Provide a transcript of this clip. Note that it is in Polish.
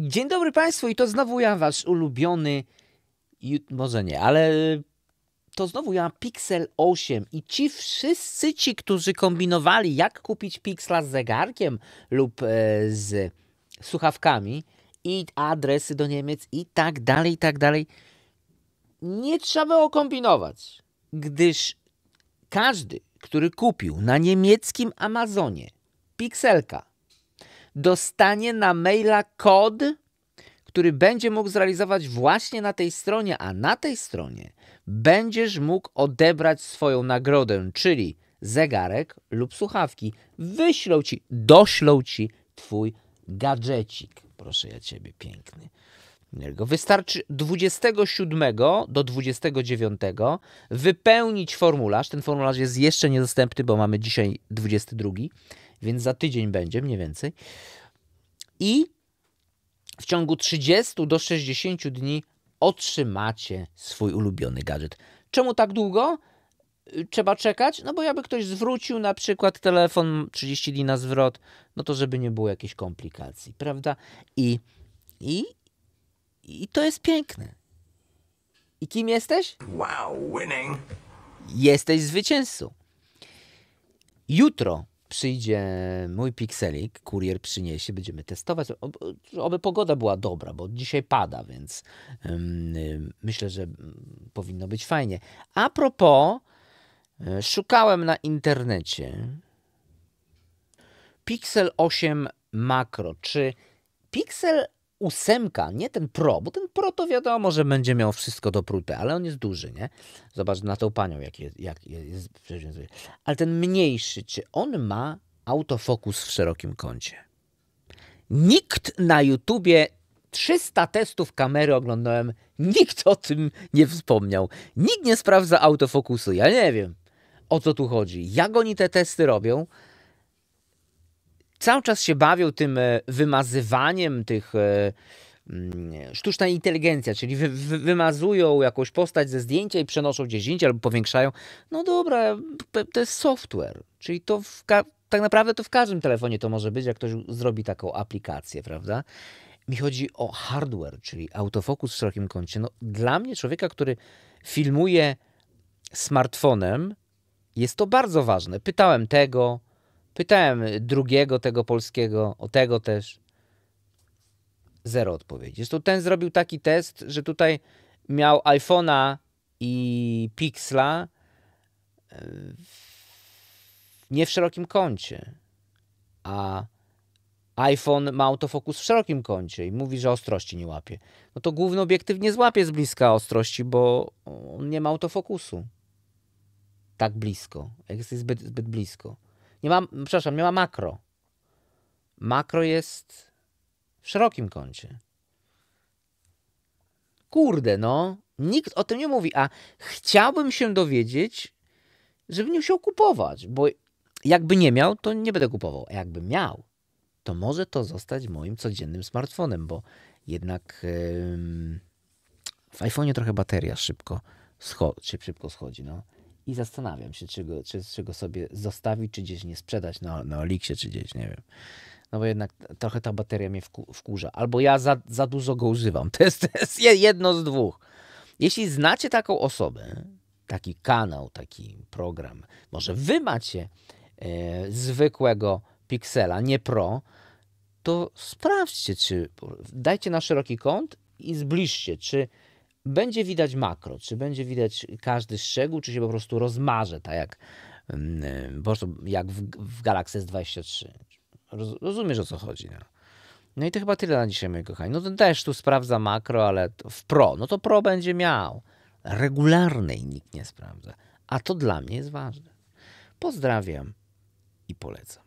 Dzień dobry Państwu i to znowu ja, Wasz ulubiony, może nie, ale to znowu ja, Pixel 8 i ci wszyscy ci, którzy kombinowali jak kupić Pixla z zegarkiem lub e, z słuchawkami i adresy do Niemiec i tak dalej, i tak dalej, nie trzeba było kombinować, gdyż każdy, który kupił na niemieckim Amazonie Pixelka dostanie na maila kod, który będzie mógł zrealizować właśnie na tej stronie, a na tej stronie będziesz mógł odebrać swoją nagrodę, czyli zegarek lub słuchawki. Wyślą ci, doślą ci twój gadżecik. Proszę ja ciebie, piękny. Wystarczy 27 do 29 wypełnić formularz. Ten formularz jest jeszcze niedostępny, bo mamy dzisiaj 22 więc za tydzień będzie mniej więcej. I w ciągu 30 do 60 dni otrzymacie swój ulubiony gadżet. Czemu tak długo? Y, trzeba czekać, no bo jakby ktoś zwrócił na przykład telefon 30 dni na zwrot, no to żeby nie było jakichś komplikacji, prawda? I, i, i to jest piękne. I kim jesteś? Wow, winning. Jesteś zwycięzcą. Jutro przyjdzie mój pikselik, kurier przyniesie, będziemy testować. aby pogoda była dobra, bo dzisiaj pada, więc myślę, że mm, powinno być fajnie. A propos, e, szukałem na internecie Pixel 8 Makro. Czy Pixel ósemka, nie ten pro, bo ten pro to wiadomo, że będzie miał wszystko do prute, ale on jest duży, nie? Zobacz na tą panią, jak jest, jak jest Ale ten mniejszy, czy on ma autofokus w szerokim kącie? Nikt na YouTubie 300 testów kamery oglądałem, nikt o tym nie wspomniał. Nikt nie sprawdza autofokusu, ja nie wiem o co tu chodzi, jak oni te testy robią, cały czas się bawią tym e, wymazywaniem tych e, mm, sztuczna inteligencja, czyli wy, wy, wymazują jakąś postać ze zdjęcia i przenoszą gdzieś indziej albo powiększają. No dobra, to jest software, czyli to tak naprawdę to w każdym telefonie to może być, jak ktoś zrobi taką aplikację, prawda? Mi chodzi o hardware, czyli autofokus w szerokim kącie. No, dla mnie, człowieka, który filmuje smartfonem, jest to bardzo ważne. Pytałem tego, Pytałem drugiego tego polskiego, o tego też. Zero odpowiedzi. Zresztą ten zrobił taki test, że tutaj miał iPhone'a i Pixla e, nie w szerokim kącie, a iPhone ma autofokus w szerokim kącie i mówi, że ostrości nie łapie. No to główny obiektyw nie złapie z bliska ostrości, bo on nie ma autofokusu. Tak blisko, jak jest zbyt, zbyt blisko. Nie ma, przepraszam, nie ma makro. Makro jest w szerokim kącie. Kurde, no. Nikt o tym nie mówi, a chciałbym się dowiedzieć, żeby nie musiał kupować, bo jakby nie miał, to nie będę kupował. A jakby miał, to może to zostać moim codziennym smartfonem, bo jednak yy, w iPhone'ie trochę bateria szybko, scho szybko schodzi. No i zastanawiam się, czy go, czy, czy go sobie zostawić, czy gdzieś nie sprzedać na, na Oliksie, czy gdzieś, nie wiem. No bo jednak trochę ta bateria mnie wkurza. Albo ja za, za dużo go używam. To jest, to jest jedno z dwóch. Jeśli znacie taką osobę, taki kanał, taki program, może wy macie e, zwykłego Pixela, nie Pro, to sprawdźcie, czy dajcie na szeroki kąt i zbliżcie, czy będzie widać makro, czy będzie widać każdy szczegół, czy się po prostu rozmarze, tak jak, mm, y, po prostu jak w, w Galaxy S23. Roz, rozumiesz o co chodzi. No. no i to chyba tyle na dzisiaj, moi kochani. No to też tu sprawdza makro, ale w Pro, no to Pro będzie miał. Regularnej nikt nie sprawdza. A to dla mnie jest ważne. Pozdrawiam i polecam.